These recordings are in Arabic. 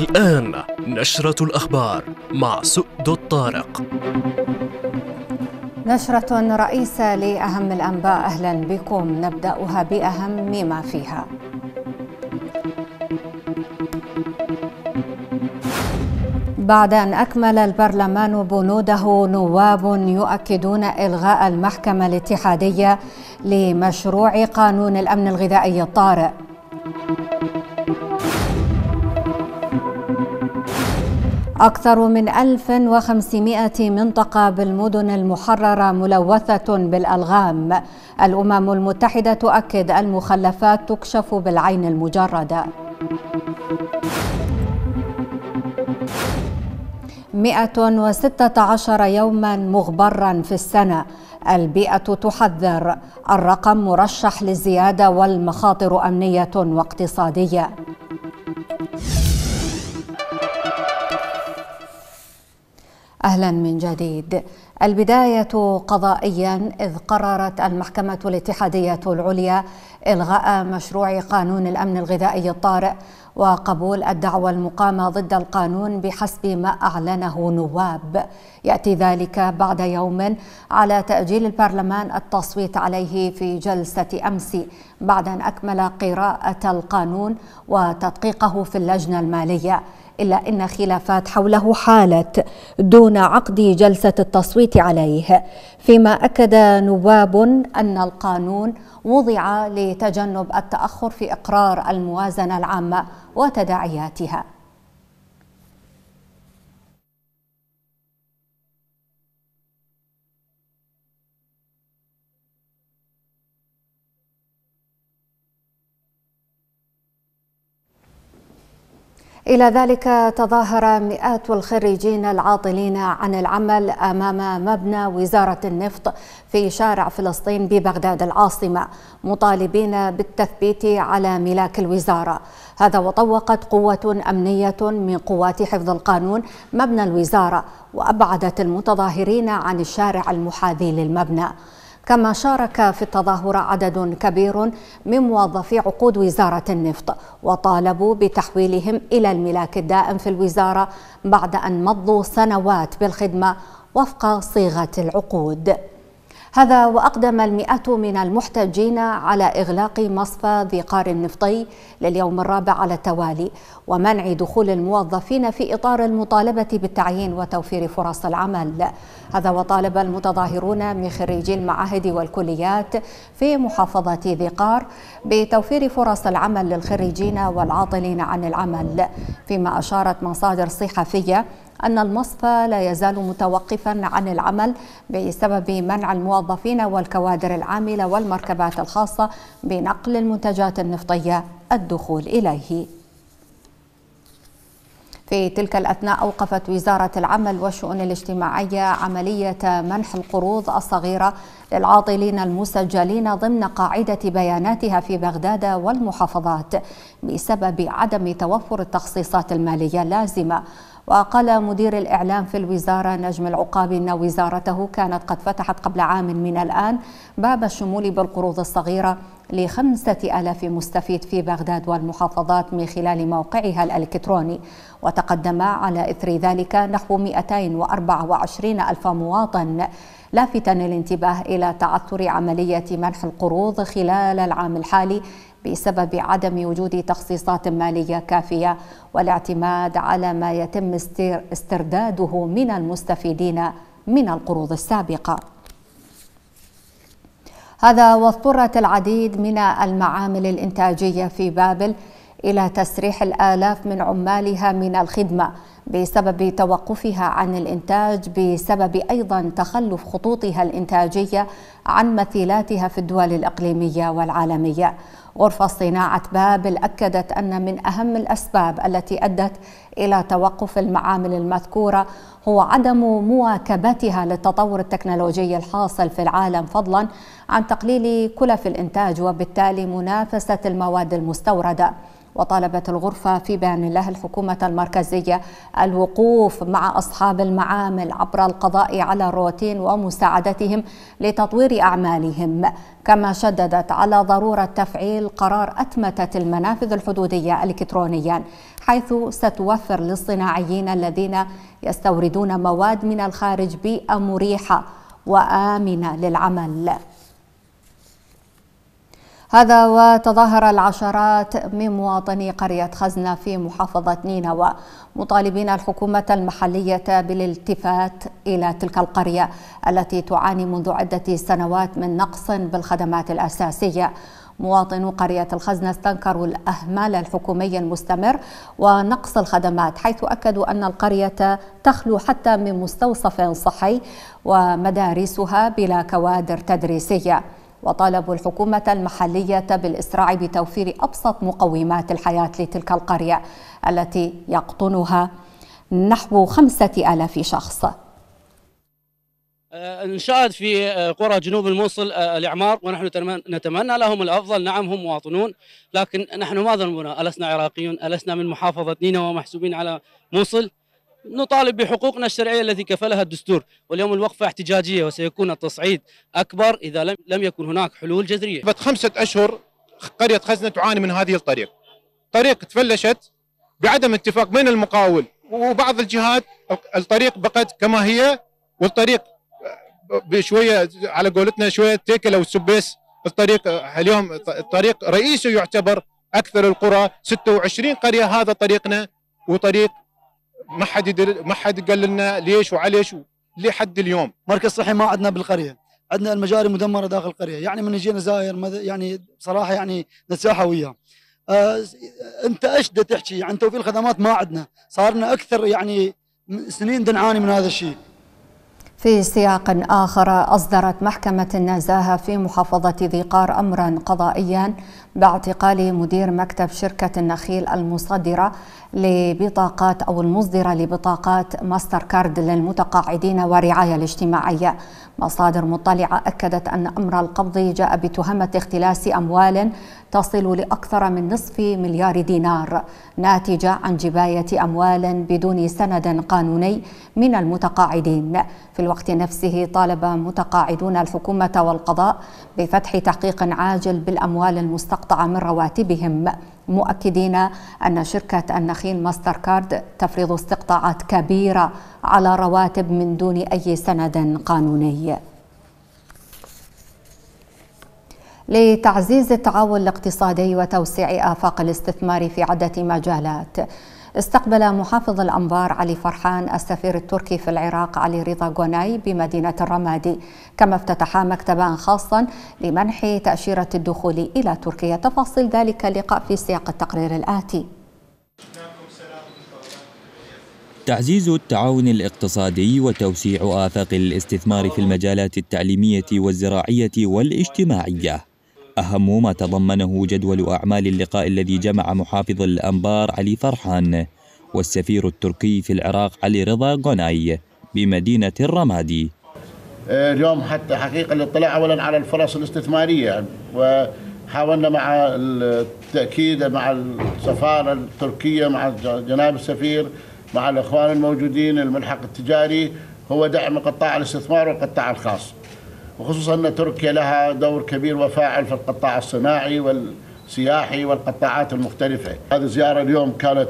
الآن نشرة الأخبار مع سؤد الطارق نشرة رئيسة لأهم الأنباء أهلا بكم نبدأها بأهم ما فيها بعد أن أكمل البرلمان بنوده نواب يؤكدون إلغاء المحكمة الاتحادية لمشروع قانون الأمن الغذائي الطارئ أكثر من 1500 منطقة بالمدن المحررة ملوثة بالألغام الأمم المتحدة تؤكد المخلفات تكشف بالعين المجردة 116 يوما مغبرا في السنة البيئة تحذر الرقم مرشح للزيادة والمخاطر أمنية واقتصادية اهلا من جديد. البدايه قضائيا اذ قررت المحكمه الاتحاديه العليا الغاء مشروع قانون الامن الغذائي الطارئ وقبول الدعوى المقامه ضد القانون بحسب ما اعلنه نواب. ياتي ذلك بعد يوم على تاجيل البرلمان التصويت عليه في جلسه امس بعد ان اكمل قراءه القانون وتدقيقه في اللجنه الماليه. إلا أن خلافات حوله حالت دون عقد جلسة التصويت عليه فيما أكد نواب أن القانون وضع لتجنب التأخر في إقرار الموازنة العامة وتداعياتها إلى ذلك تظاهر مئات الخريجين العاطلين عن العمل أمام مبنى وزارة النفط في شارع فلسطين ببغداد العاصمة مطالبين بالتثبيت على ملاك الوزارة هذا وطوقت قوة أمنية من قوات حفظ القانون مبنى الوزارة وأبعدت المتظاهرين عن الشارع المحاذي للمبنى كما شارك في التظاهر عدد كبير من موظفي عقود وزارة النفط وطالبوا بتحويلهم إلى الملاك الدائم في الوزارة بعد أن مضوا سنوات بالخدمة وفق صيغة العقود هذا وأقدم المئات من المحتجين على إغلاق مصفى ذي قار النفطي لليوم الرابع على التوالي ومنع دخول الموظفين في إطار المطالبة بالتعيين وتوفير فرص العمل هذا وطالب المتظاهرون من خريجي المعاهد والكليات في محافظة ذي قار بتوفير فرص العمل للخريجين والعاطلين عن العمل فيما أشارت مصادر صحفية أن المصفى لا يزال متوقفا عن العمل بسبب منع الموظفين والكوادر العاملة والمركبات الخاصة بنقل المنتجات النفطية الدخول إليه في تلك الأثناء أوقفت وزارة العمل والشؤون الاجتماعية عملية منح القروض الصغيرة للعاطلين المسجلين ضمن قاعدة بياناتها في بغداد والمحافظات بسبب عدم توفر التخصيصات المالية اللازمة وقال مدير الإعلام في الوزارة نجم العقابي أن وزارته كانت قد فتحت قبل عام من الآن باب الشمول بالقروض الصغيرة لخمسة ألاف مستفيد في بغداد والمحافظات من خلال موقعها الإلكتروني وتقدم على إثر ذلك نحو 224 ألف مواطن لافتا الانتباه إلى تعثر عملية منح القروض خلال العام الحالي بسبب عدم وجود تخصيصات ماليه كافيه والاعتماد على ما يتم استرداده من المستفيدين من القروض السابقه هذا واضطرت العديد من المعامل الانتاجيه في بابل الى تسريح الالاف من عمالها من الخدمه بسبب توقفها عن الانتاج بسبب ايضا تخلف خطوطها الانتاجيه عن مثيلاتها في الدول الاقليميه والعالميه غرفة صناعة بابل أكدت أن من أهم الأسباب التي أدت إلى توقف المعامل المذكورة هو عدم مواكبتها للتطور التكنولوجي الحاصل في العالم فضلا عن تقليل كلف الإنتاج وبالتالي منافسة المواد المستوردة وطالبت الغرفة في بيان لها الحكومة المركزية الوقوف مع أصحاب المعامل عبر القضاء على الروتين ومساعدتهم لتطوير أعمالهم كما شددت على ضرورة تفعيل قرار أتمتت المنافذ الحدودية إلكترونيا حيث ستوفر للصناعيين الذين يستوردون مواد من الخارج بيئة مريحة وآمنة للعمل هذا وتظاهر العشرات من مواطني قرية خزنة في محافظة نينوى مطالبين الحكومة المحلية بالالتفات إلى تلك القرية التي تعاني منذ عدة سنوات من نقص بالخدمات الأساسية مواطنو قرية الخزنة استنكروا الأهمال الحكومي المستمر ونقص الخدمات حيث أكدوا أن القرية تخلو حتى من مستوصف صحي ومدارسها بلا كوادر تدريسية وطالبوا الحكومة المحلية بالإسراع بتوفير أبسط مقومات الحياة لتلك القرية التي يقطنها نحو خمسة آلاف شخص انشأت آه، في آه، قرى جنوب الموصل آه، الإعمار ونحن نتمنى لهم الأفضل نعم هم مواطنون لكن نحن ما ذنبنا ألسنا عراقيون ألسنا من محافظة نينوى ومحسوبين على موصل نطالب بحقوقنا الشرعية التي كفلها الدستور واليوم الوقفة احتجاجية وسيكون التصعيد أكبر إذا لم, لم يكن هناك حلول جذرية بعد خمسة أشهر قرية خزنة تعاني من هذه الطريق طريق تفلشت بعدم اتفاق بين المقاول وبعض الجهات الطريق بقت كما هي والطريق آه، بشويه على قولتنا شويه تيكل او السبيس الطريق آه، اليوم الطريق رئيسي يعتبر اكثر القرى 26 قريه هذا طريقنا وطريق ما حد يدل... ما حد قال لنا ليش وعليش لحد اليوم مركز صحي ما عندنا بالقريه عندنا المجاري مدمره داخل القريه يعني من يجينا زائر يعني بصراحه يعني نتساحى وياه آه انت ايش تحكي عن يعني توفير الخدمات ما عندنا صار لنا اكثر يعني سنين نعاني من هذا الشيء في سياق آخر أصدرت محكمة النزاهة في محافظة ذي قار أمرا قضائيا باعتقال مدير مكتب شركة النخيل المصدرة لبطاقات أو المصدرة لبطاقات ماستر كارد للمتقاعدين والرعاية الاجتماعية مصادر مطلعة أكدت أن أمر القبض جاء بتهمة اختلاس أموال تصل لأكثر من نصف مليار دينار ناتجة عن جباية أموال بدون سند قانوني من المتقاعدين في الوقت نفسه طالب متقاعدون الحكومة والقضاء بفتح تحقيق عاجل بالأموال المستقطعة من رواتبهم مؤكدين أن شركة النخيل ماستر كارد تفرض استقطاعات كبيرة على رواتب من دون أي سند قانوني لتعزيز التعاون الاقتصادي وتوسيع آفاق الاستثمار في عدة مجالات استقبل محافظ الأنبار علي فرحان السفير التركي في العراق علي رضا جوناي بمدينة الرمادي كما افتتح مكتبا خاصا لمنح تأشيرة الدخول إلى تركيا تفاصيل ذلك اللقاء في سياق التقرير الآتي تعزيز التعاون الاقتصادي وتوسيع آفاق الاستثمار في المجالات التعليمية والزراعية والاجتماعية أهم ما تضمنه جدول أعمال اللقاء الذي جمع محافظ الأنبار علي فرحان والسفير التركي في العراق علي رضا غوناي بمدينة الرمادي آه، اليوم حتى حقيقة الاطلاع أولا على الفرص الاستثمارية وحاولنا مع التأكيد مع السفارة التركية مع جناب السفير مع الإخوان الموجودين الملحق التجاري هو دعم قطاع الاستثمار والقطاع الخاص وخصوصا أن تركيا لها دور كبير وفاعل في القطاع الصناعي والسياحي والقطاعات المختلفة هذه الزيارة اليوم كانت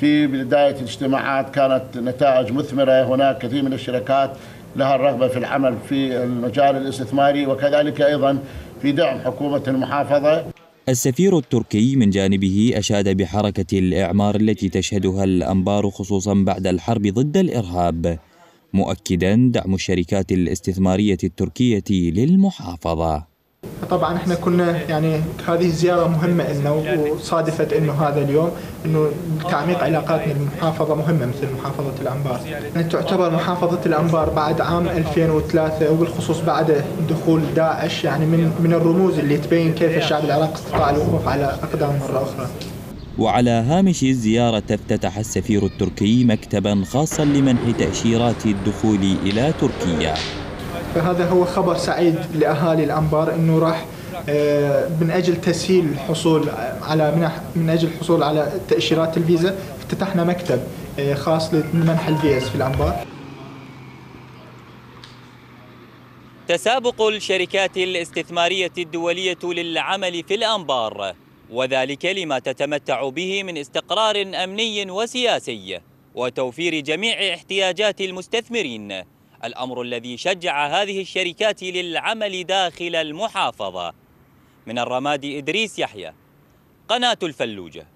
في بداية الاجتماعات كانت نتائج مثمرة هناك كثير من الشركات لها الرغبة في العمل في المجال الاستثماري وكذلك أيضا في دعم حكومة المحافظة السفير التركي من جانبه أشاد بحركة الإعمار التي تشهدها الأنبار خصوصا بعد الحرب ضد الإرهاب مؤكدا دعم الشركات الاستثمارية التركية للمحافظة طبعا احنا كنا يعني هذه الزياره مهمه لنا وصادفت انه هذا اليوم انه تعميق علاقاتنا بالمحافظه مهمه مثل محافظه الانبار. يعني تعتبر محافظه الانبار بعد عام 2003 وبالخصوص بعد دخول داعش يعني من من الرموز اللي تبين كيف الشعب العراقي استطاع الوقوف على اقدام مره اخرى. وعلى هامش الزيارة افتتح السفير التركي مكتبا خاصا لمنح تأشيرات الدخول إلى تركيا فهذا هو خبر سعيد لأهالي الأنبار أنه راح آه، من أجل تسهيل الحصول على منح من أجل الحصول على تأشيرات الفيزا افتتحنا مكتب آه، خاص لمنح الفيز في الأنبار تسابق الشركات الاستثمارية الدولية للعمل في الأنبار وذلك لما تتمتع به من استقرار أمني وسياسي وتوفير جميع احتياجات المستثمرين الأمر الذي شجع هذه الشركات للعمل داخل المحافظة من الرماد إدريس يحيى قناة الفلوجة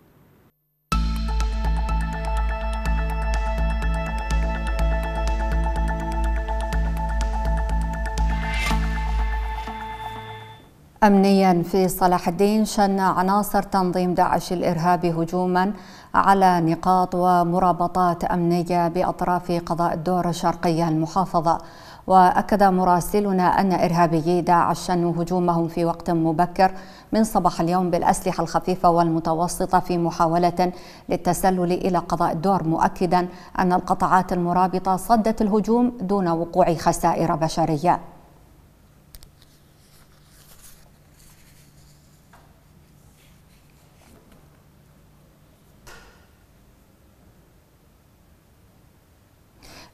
أمنيا في صلاح الدين شن عناصر تنظيم داعش الإرهابي هجوما على نقاط ومرابطات أمنية بأطراف قضاء الدور الشرقية المحافظة وأكد مراسلنا أن إرهابيي داعش شنوا هجومهم في وقت مبكر من صباح اليوم بالأسلحة الخفيفة والمتوسطة في محاولة للتسلل إلى قضاء الدور مؤكدا أن القطاعات المرابطة صدت الهجوم دون وقوع خسائر بشرية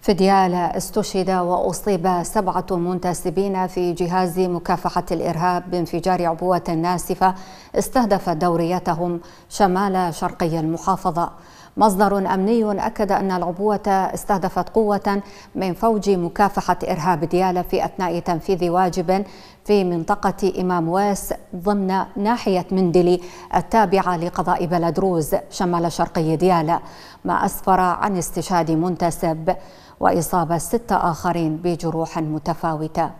في ديالى استشهد وأصيب سبعة منتسبين في جهاز مكافحة الإرهاب بانفجار عبوة ناسفة استهدفت دوريتهم شمال شرقي المحافظة مصدر أمني أكد أن العبوة استهدفت قوة من فوج مكافحة إرهاب ديالى في أثناء تنفيذ واجب في منطقة إمام واس ضمن ناحية مندلي التابعة لقضاء بلدروز شمال شرقي ديالى ما أسفر عن استشهاد منتسب وإصابة ستة آخرين بجروح متفاوتة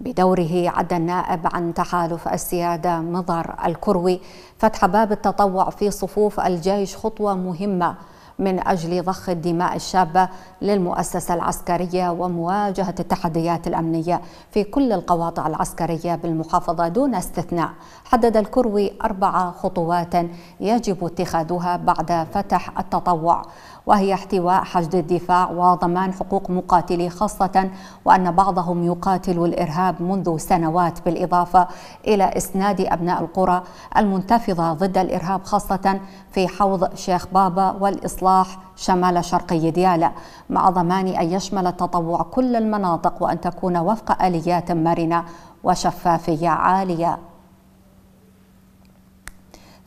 بدوره عد النائب عن تحالف السيادة مضر الكروي فتح باب التطوع في صفوف الجيش خطوة مهمة من أجل ضخ الدماء الشابة للمؤسسة العسكرية ومواجهة التحديات الأمنية في كل القواطع العسكرية بالمحافظة دون استثناء حدد الكروي أربع خطوات يجب اتخاذها بعد فتح التطوع وهي احتواء حشد الدفاع وضمان حقوق مقاتليه خاصة وأن بعضهم يقاتل الإرهاب منذ سنوات بالإضافة إلى إسناد أبناء القرى المنتفضة ضد الإرهاب خاصة في حوض شيخ بابا والإصلاح شمال شرقي ديالى مع ضمان أن يشمل التطوع كل المناطق وأن تكون وفق آليات مرنة وشفافية عالية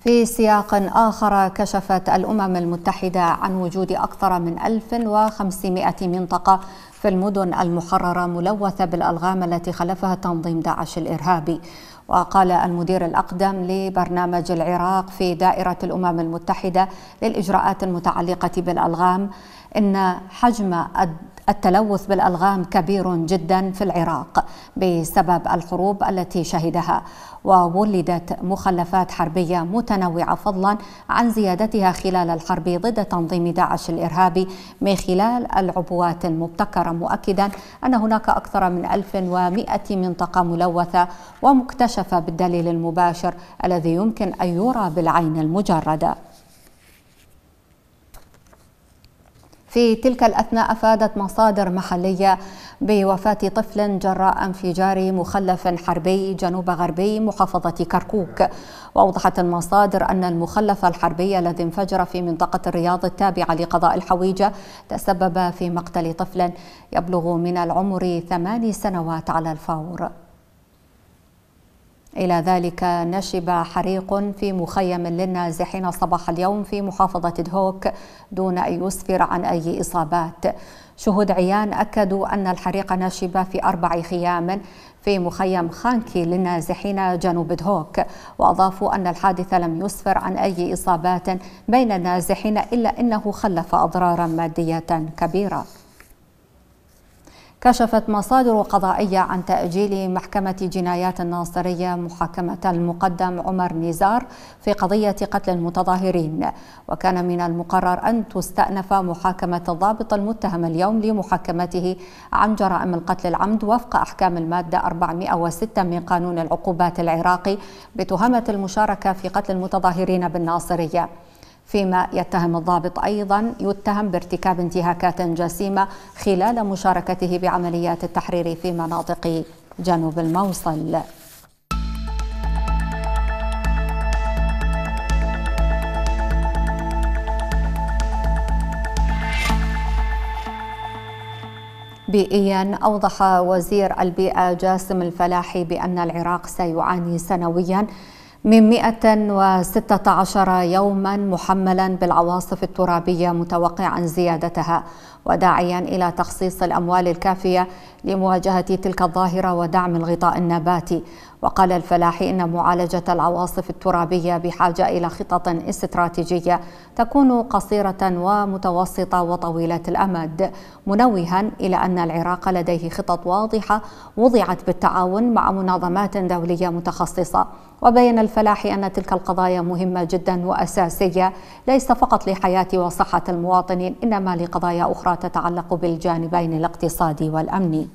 في سياق آخر كشفت الأمم المتحدة عن وجود أكثر من 1500 منطقة في المدن المحررة ملوثة بالألغام التي خلفها تنظيم داعش الإرهابي وقال المدير الأقدم لبرنامج العراق في دائرة الأمم المتحدة للإجراءات المتعلقة بالألغام إن حجم التلوث بالألغام كبير جدا في العراق بسبب الحروب التي شهدها وولدت مخلفات حربية متنوعة فضلا عن زيادتها خلال الحرب ضد تنظيم داعش الإرهابي من خلال العبوات المبتكرة مؤكدا أن هناك أكثر من 1100 منطقة ملوثة ومكتشفة بالدليل المباشر الذي يمكن أن يرى بالعين المجردة في تلك الأثناء أفادت مصادر محلية بوفاة طفل جراء انفجار مخلف حربي جنوب غربي محافظة كركوك وأوضحت المصادر أن المخلف الحربي الذي انفجر في منطقة الرياض التابعة لقضاء الحويجة تسبب في مقتل طفل يبلغ من العمر ثماني سنوات على الفور إلى ذلك نشب حريق في مخيم للنازحين صباح اليوم في محافظة دهوك دون أن يسفر عن أي إصابات شهود عيان أكدوا أن الحريق نشب في أربع خيام في مخيم خانكي للنازحين جنوب دهوك وأضافوا أن الحادث لم يسفر عن أي إصابات بين النازحين إلا أنه خلف أضرارا مادية كبيرة كشفت مصادر قضائية عن تأجيل محكمة جنايات الناصرية محاكمة المقدم عمر نزار في قضية قتل المتظاهرين وكان من المقرر أن تستأنف محاكمة الضابط المتهم اليوم لمحاكمته عن جرائم القتل العمد وفق أحكام المادة 406 من قانون العقوبات العراقي بتهمة المشاركة في قتل المتظاهرين بالناصرية فيما يتهم الضابط ايضا يتهم بارتكاب انتهاكات جسيمه خلال مشاركته بعمليات التحرير في مناطق جنوب الموصل بيئيا أوضح وزير البيئة جاسم الفلاحي بأن العراق سيعاني سنويا من 116 يوما محملا بالعواصف الترابيه متوقعا زيادتها وداعيا الى تخصيص الاموال الكافيه لمواجهة تلك الظاهرة ودعم الغطاء النباتي وقال الفلاحي إن معالجة العواصف الترابية بحاجة إلى خطط استراتيجية تكون قصيرة ومتوسطة وطويلة الأمد منوها إلى أن العراق لديه خطط واضحة وضعت بالتعاون مع منظمات دولية متخصصة وبين الفلاحي أن تلك القضايا مهمة جدا وأساسية ليس فقط لحياة وصحة المواطنين إنما لقضايا أخرى تتعلق بالجانبين الاقتصادي والأمني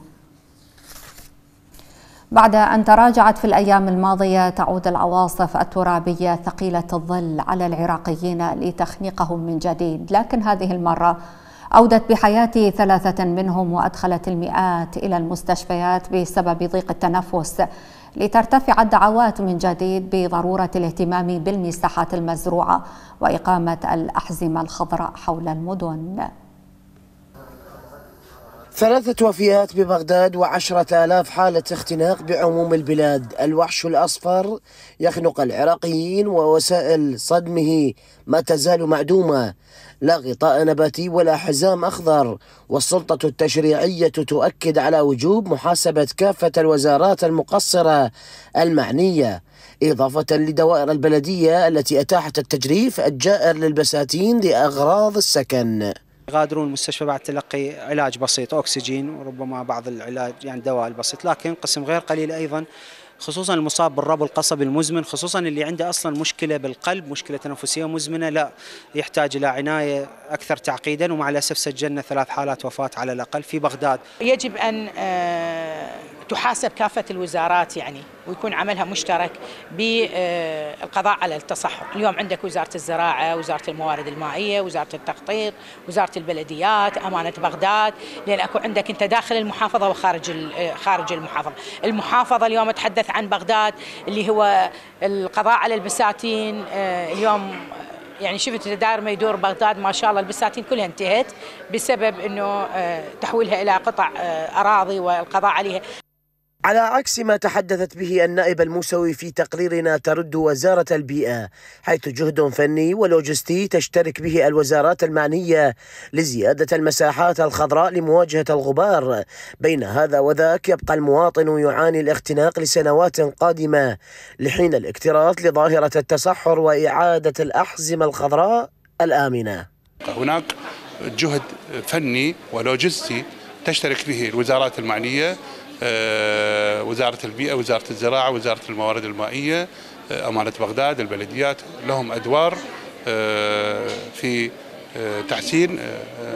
بعد أن تراجعت في الأيام الماضية تعود العواصف الترابية ثقيلة الظل على العراقيين لتخنيقهم من جديد لكن هذه المرة أودت بحياة ثلاثة منهم وأدخلت المئات إلى المستشفيات بسبب ضيق التنفس لترتفع الدعوات من جديد بضرورة الاهتمام بالمساحات المزروعة وإقامة الأحزمة الخضراء حول المدن ثلاثة وفيات ببغداد وعشرة آلاف حالة اختناق بعموم البلاد الوحش الأصفر يخنق العراقيين ووسائل صدمه ما تزال معدومة لا غطاء نباتي ولا حزام أخضر والسلطة التشريعية تؤكد على وجوب محاسبة كافة الوزارات المقصرة المعنية إضافة لدوائر البلدية التي أتاحت التجريف الجائر للبساتين لأغراض السكن يغادرون المستشفى بعد تلقي علاج بسيط أكسجين وربما بعض العلاج يعني دواء البسيط لكن قسم غير قليل أيضا خصوصا المصاب بالربو القصبي المزمن خصوصا اللي عنده اصلا مشكله بالقلب مشكله تنفسيه مزمنه لا يحتاج الى عنايه اكثر تعقيدا ومع الاسف سجلنا ثلاث حالات وفاه على الاقل في بغداد يجب ان آه، تحاسب كافة الوزارات يعني ويكون عملها مشترك بالقضاء آه، على التصحر اليوم عندك وزارة الزراعة وزارة الموارد المائية وزارة التخطيط وزارة البلديات أمانة بغداد لأن أكو عندك أنت داخل المحافظة وخارج آه، خارج المحافظة المحافظة اليوم أتحدث عن بغداد اللي هو القضاء على البساتين آه، اليوم يعني شفت دار ما يدور بغداد ما شاء الله البساتين كلها انتهت بسبب انه تحويلها الى قطع اراضي والقضاء عليها على عكس ما تحدثت به النائب الموسوي في تقريرنا ترد وزارة البيئة حيث جهد فني ولوجستي تشترك به الوزارات المعنية لزيادة المساحات الخضراء لمواجهة الغبار بين هذا وذاك يبقى المواطن يعاني الاختناق لسنوات قادمة لحين الاكتراث لظاهرة التصحر وإعادة الأحزمة الخضراء الآمنة هناك جهد فني ولوجستي تشترك به الوزارات المعنية آه، وزارة البيئة وزارة الزراعة وزارة الموارد المائية آه، أمانة بغداد البلديات لهم أدوار آه، في تحسين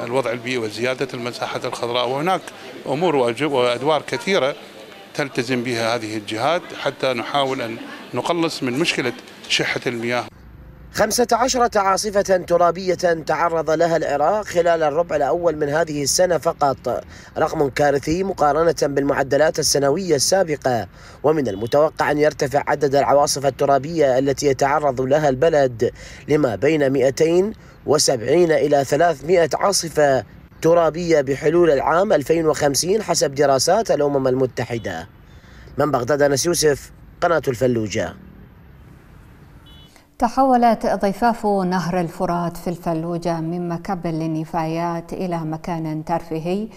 الوضع البيئي وزيادة المساحات الخضراء وهناك أمور وأدوار كثيرة تلتزم بها هذه الجهات حتى نحاول أن نقلص من مشكلة شحة المياه خمسة عشرة عاصفة ترابية تعرض لها العراق خلال الربع الأول من هذه السنة فقط رقم كارثي مقارنة بالمعدلات السنوية السابقة ومن المتوقع أن يرتفع عدد العواصف الترابية التي يتعرض لها البلد لما بين 270 إلى 300 عاصفة ترابية بحلول العام 2050 حسب دراسات الأمم المتحدة من بغداد أنس يوسف قناة الفلوجة تحولت ضفاف نهر الفرات في الفلوجة من مكب للنفايات إلى مكان ترفيهي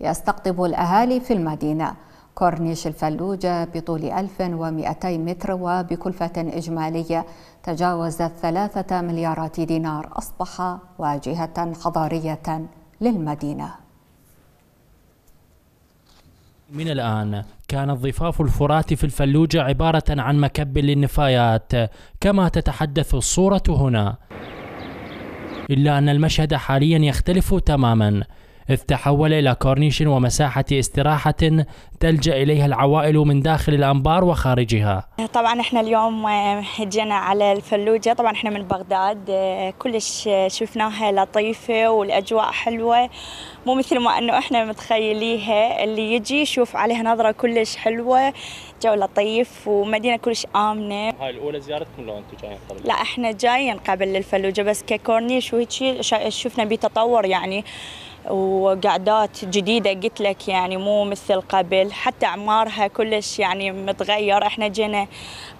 يستقطب الأهالي في المدينة كورنيش الفلوجة بطول 1200 متر وبكلفة إجمالية تجاوزت ثلاثة مليارات دينار أصبح واجهة حضارية للمدينة من الآن كان الضفاف الفرات في الفلوجة عبارة عن مكب للنفايات كما تتحدث الصورة هنا إلا أن المشهد حاليا يختلف تماما إذ تحول إلى كورنيش ومساحة استراحة تلجأ إليها العوائل من داخل الأنبار وخارجها طبعا احنا اليوم آه، جينا على الفلوجة طبعا احنا من بغداد آه، كلش آه، شفناها لطيفة والأجواء حلوة مو مثل ما أنه احنا متخيليها اللي يجي يشوف عليها نظرة كلش حلوة جو لطيف ومدينه كلش امنه هاي الاولى زيارتكم لو انتم جايين قبل لا احنا جايين قبل الفلوجه بس ككورنيش وهيك شفنا بيه تطور يعني وقعدات جديدة قلت لك يعني مو مثل قبل حتى أعمارها كلش يعني متغير احنا جينا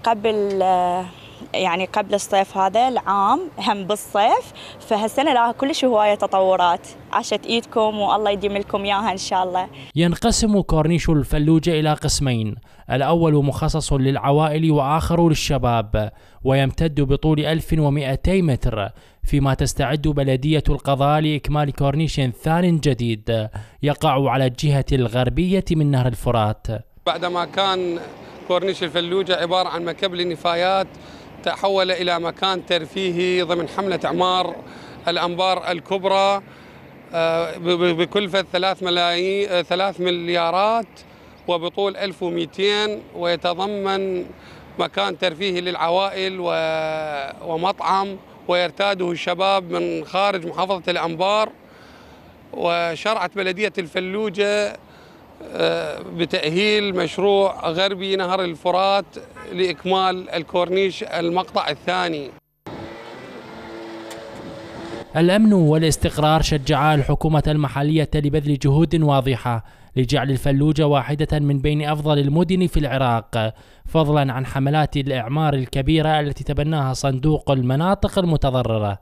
قبل آه، يعني قبل الصيف هذا العام هم بالصيف فهالسنة لها كلش هواية تطورات عاشت ايدكم والله يديم لكم اياها ان شاء الله ينقسم كورنيش الفلوجة الى قسمين الأول مخصص للعوائل وآخر للشباب ويمتد بطول 1200 متر فيما تستعد بلدية القضاء لإكمال كورنيش ثان جديد يقع على الجهة الغربية من نهر الفرات بعدما كان كورنيش الفلوجة عبارة عن مكب للنفايات تحول إلى مكان ترفيهي ضمن حملة إعمار الأنبار الكبرى آه، بكلفة ثلاث ملايين آه، ثلاث مليارات وبطول 1200 ويتضمن مكان ترفيهي للعوائل ومطعم ويرتاده الشباب من خارج محافظة الأنبار وشرعت بلدية الفلوجة آه، بتأهيل مشروع غربي نهر الفرات لإكمال الكورنيش المقطع الثاني الأمن والاستقرار شجعا الحكومة المحلية لبذل جهود واضحة لجعل الفلوجة واحدة من بين أفضل المدن في العراق فضلا عن حملات الإعمار الكبيرة التي تبناها صندوق المناطق المتضررة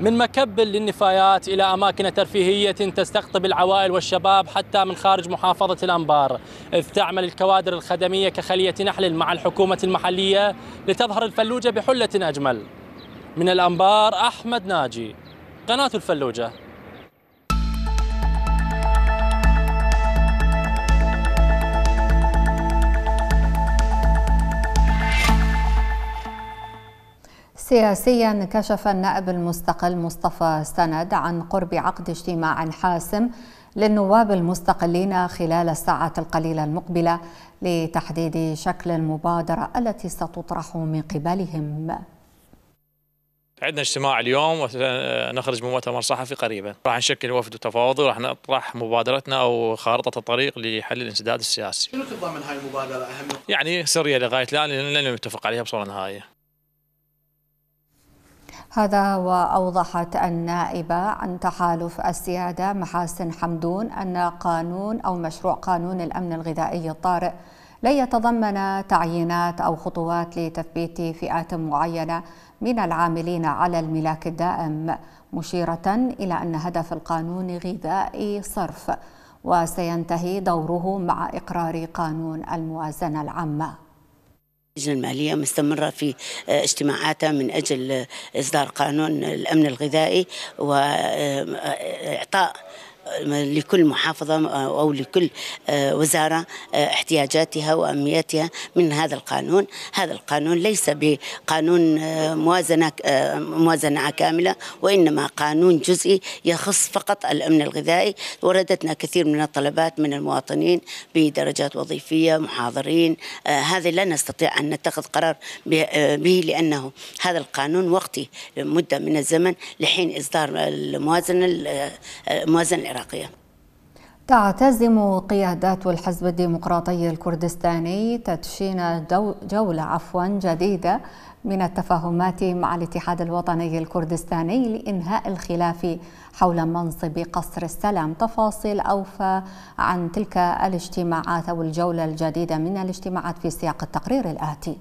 من مكب للنفايات إلى أماكن ترفيهية تستقطب العوائل والشباب حتى من خارج محافظة الأنبار إذ تعمل الكوادر الخدمية كخلية نحل مع الحكومة المحلية لتظهر الفلوجة بحلة أجمل من الأنبار أحمد ناجي قناة الفلوجة سياسيا كشف النائب المستقل مصطفى سند عن قرب عقد اجتماع حاسم للنواب المستقلين خلال الساعات القليلة المقبلة لتحديد شكل المبادرة التي ستطرح من قبلهم عندنا اجتماع اليوم ونخرج من مؤتمر صحفي قريبا راح نشكل وفد تفاوضي وراح نطرح مبادرتنا او خارطه الطريق لحل الانسداد السياسي شنو تضمن هاي المبادره اهم؟ يعني سريه لغايه الان لن نتفق عليها بصوره نهائيه هذا وأوضحت النائبة عن تحالف السيادة محاسن حمدون أن قانون أو مشروع قانون الأمن الغذائي الطارئ لا يتضمن تعيينات أو خطوات لتثبيت فئات معينة من العاملين على الملاك الدائم مشيرة إلى أن هدف القانون غذائي صرف وسينتهي دوره مع إقرار قانون الموازنة العامة اللجنة المالية مستمرة في آه، اجتماعاتها من أجل آه، إصدار قانون الأمن الغذائي وإعطاء آه، لكل محافظة أو لكل آه، وزارة آه، احتياجاتها وأمنياتها من هذا القانون هذا القانون ليس بقانون آه، موازنة موازنة كاملة وإنما قانون جزئي يخص فقط الأمن الغذائي وردتنا كثير من الطلبات من المواطنين بدرجات وظيفية محاضرين هذا لا نستطيع أن نتخذ قرار به لأنه هذا القانون وقتي مدة من الزمن لحين إصدار الموازنة الموازنة العراقية تعتزم قيادات الحزب الديمقراطي الكردستاني تدشين جولة عفوا جديدة من التفاهمات مع الاتحاد الوطني الكردستاني لإنهاء الخلاف حول منصب قصر السلام تفاصيل أوفى عن تلك الاجتماعات أو الجولة الجديدة من الاجتماعات في سياق التقرير الآتي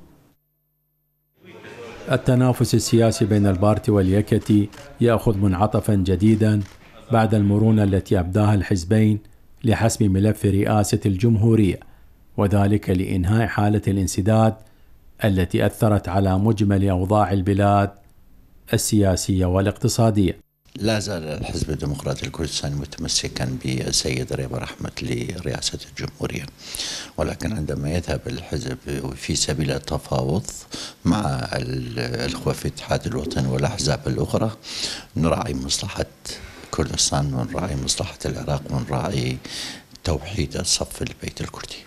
التنافس السياسي بين البارتي واليكتي يأخذ منعطفا جديدا بعد المرونة التي أبداها الحزبين لحسم ملف رئاسة الجمهورية وذلك لإنهاء حالة الانسداد التي أثرت على مجمل أوضاع البلاد السياسية والاقتصادية لا زال الحزب الديمقراطي الكردستاني متمسكا بالسيد ريبا رحمة لرئاسة الجمهورية ولكن عندما يذهب الحزب في سبيل التفاوض مع الأخوة في اتحاد الوطن والأحزاب الأخرى نراعي مصلحة كردستان من راعي مصلحة العراق من راعي توحيد الصف البيت الكردي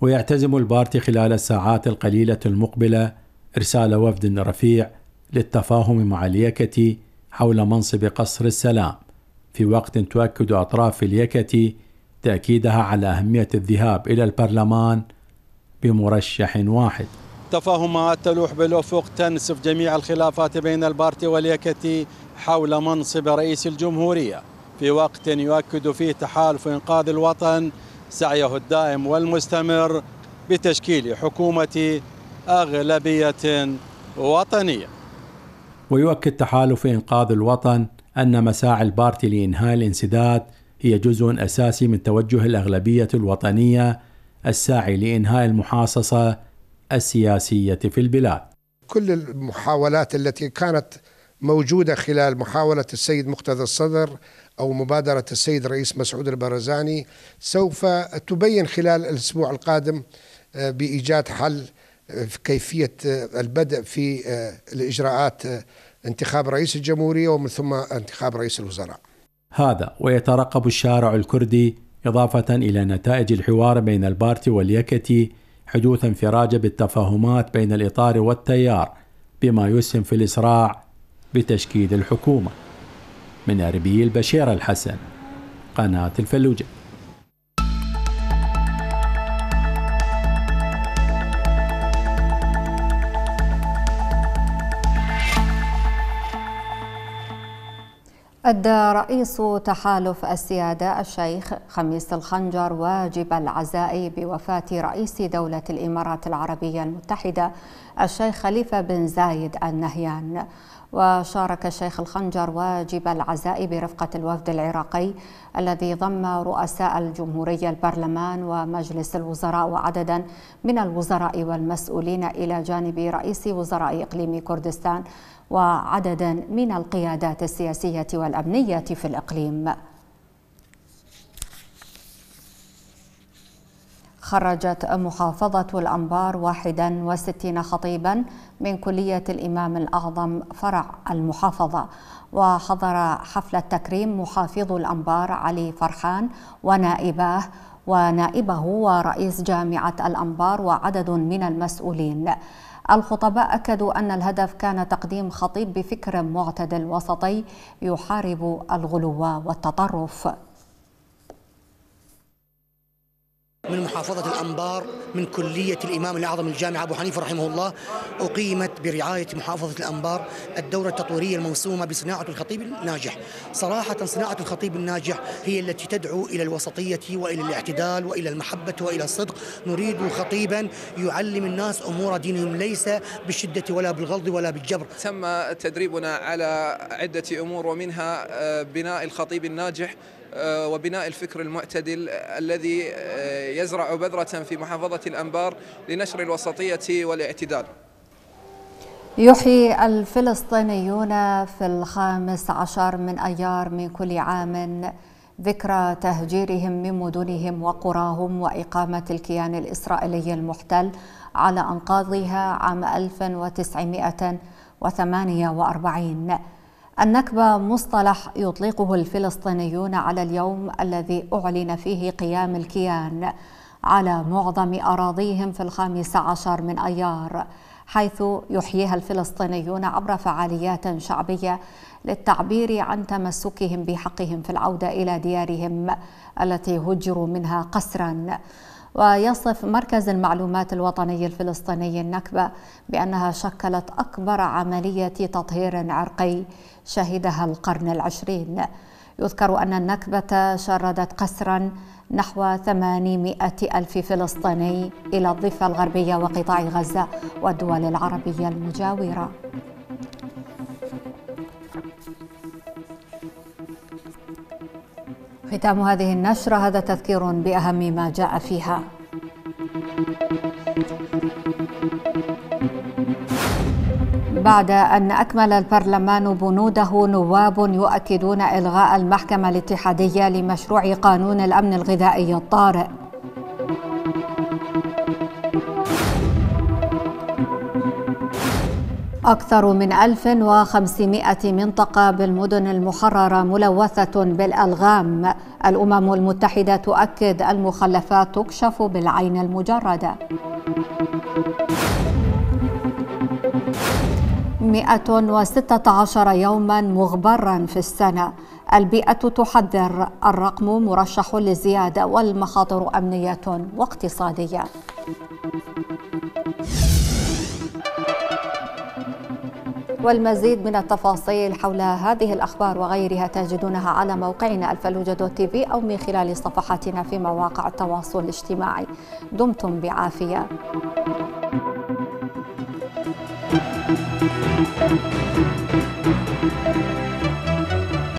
ويعتزم البارتي خلال الساعات القليلة المقبلة إرسال وفد رفيع للتفاهم مع اليكتي حول منصب قصر السلام في وقت تؤكد أطراف اليكتي تأكيدها على أهمية الذهاب إلى البرلمان بمرشح واحد تفاهمات تلوح بالأفق تنسف جميع الخلافات بين البارتي واليكتي حول منصب رئيس الجمهورية في وقت يؤكد فيه تحالف إنقاذ الوطن سعيه الدائم والمستمر بتشكيل حكومة أغلبية وطنية ويؤكد تحالف إنقاذ الوطن أن مساعي البارتي لإنهاء الانسداد هي جزء أساسي من توجه الأغلبية الوطنية الساعي لإنهاء المحاصصة السياسية في البلاد كل المحاولات التي كانت موجودة خلال محاولة السيد مقتدى الصدر أو مبادرة السيد الرئيس مسعود البرزاني سوف تبين خلال الأسبوع القادم آه، بإيجاد حل آه، في كيفية آه، البدء في الإجراءات انتخاب رئيس الجمهورية ومن ثم انتخاب رئيس الوزراء هذا ويترقب الشارع الكردي إضافة إلى نتائج الحوار بين البارتي واليكتي حدوث انفراج بالتفاهمات بين الإطار والتيار بما يسهم في الإسراع بتشكيل الحكومة من أربيل بشير الحسن قناة الفلوجة أدى رئيس تحالف السيادة الشيخ خميس الخنجر واجب العزاء بوفاة رئيس دولة الإمارات العربية المتحدة الشيخ خليفة بن زايد النهيان وشارك الشيخ الخنجر واجب العزاء برفقة الوفد العراقي الذي ضم رؤساء الجمهورية البرلمان ومجلس الوزراء وعددا من الوزراء والمسؤولين إلى جانب رئيس وزراء إقليم كردستان وعددا من القيادات السياسية والأمنية في الإقليم خرجت محافظة الأنبار 61 خطيبا من كلية الإمام الأعظم فرع المحافظة وحضر حفل التكريم محافظ الأنبار علي فرحان ونائباه ونائبه ورئيس جامعة الأنبار وعدد من المسؤولين الخطباء أكدوا أن الهدف كان تقديم خطيب بفكر معتدل وسطي يحارب الغلو والتطرف من محافظة الأنبار من كلية الإمام الأعظم الجامع أبو حنيفة رحمه الله أقيمت برعاية محافظة الأنبار الدورة التطويرية الموسومة بصناعة الخطيب الناجح صراحة صناعة الخطيب الناجح هي التي تدعو إلى الوسطية وإلى الاعتدال وإلى المحبة وإلى الصدق نريد خطيبا يعلم الناس أمور دينهم ليس بالشدة ولا بالغلظ ولا بالجبر تم تدريبنا على عدة أمور ومنها آه، بناء الخطيب الناجح آه، وبناء الفكر المعتدل آه، الذي آه، يزرع بذرة في محافظة الأنبار لنشر الوسطية والاعتدال يحيي الفلسطينيون في الخامس عشر من أيار من كل عام ذكرى تهجيرهم من مدنهم وقراهم وإقامة الكيان الإسرائيلي المحتل على أنقاضها عام 1948 النكبة مصطلح يطلقه الفلسطينيون على اليوم الذي أعلن فيه قيام الكيان على معظم أراضيهم في الخامس عشر من أيار حيث يحييها الفلسطينيون عبر فعاليات شعبية للتعبير عن تمسكهم بحقهم في العودة إلى ديارهم التي هجروا منها قسراً ويصف مركز المعلومات الوطني الفلسطيني النكبة بأنها شكلت أكبر عملية تطهير عرقي شهدها القرن العشرين يذكر أن النكبة شردت قسرا نحو 800 ألف فلسطيني إلى الضفة الغربية وقطاع غزة والدول العربية المجاورة ختام هذه النشرة هذا تذكير بأهم ما جاء فيها بعد أن أكمل البرلمان بنوده نواب يؤكدون إلغاء المحكمة الاتحادية لمشروع قانون الأمن الغذائي الطارئ أكثر من 1500 منطقة بالمدن المحررة ملوثة بالألغام الأمم المتحدة تؤكد المخلفات تكشف بالعين المجردة 116 يوما مغبرا في السنة البيئة تحذر الرقم مرشح للزيادة والمخاطر أمنية واقتصادية والمزيد من التفاصيل حول هذه الأخبار وغيرها تجدونها على موقعنا الفلوجة دوت تي في أو من خلال صفحاتنا في مواقع التواصل الاجتماعي دمتم بعافية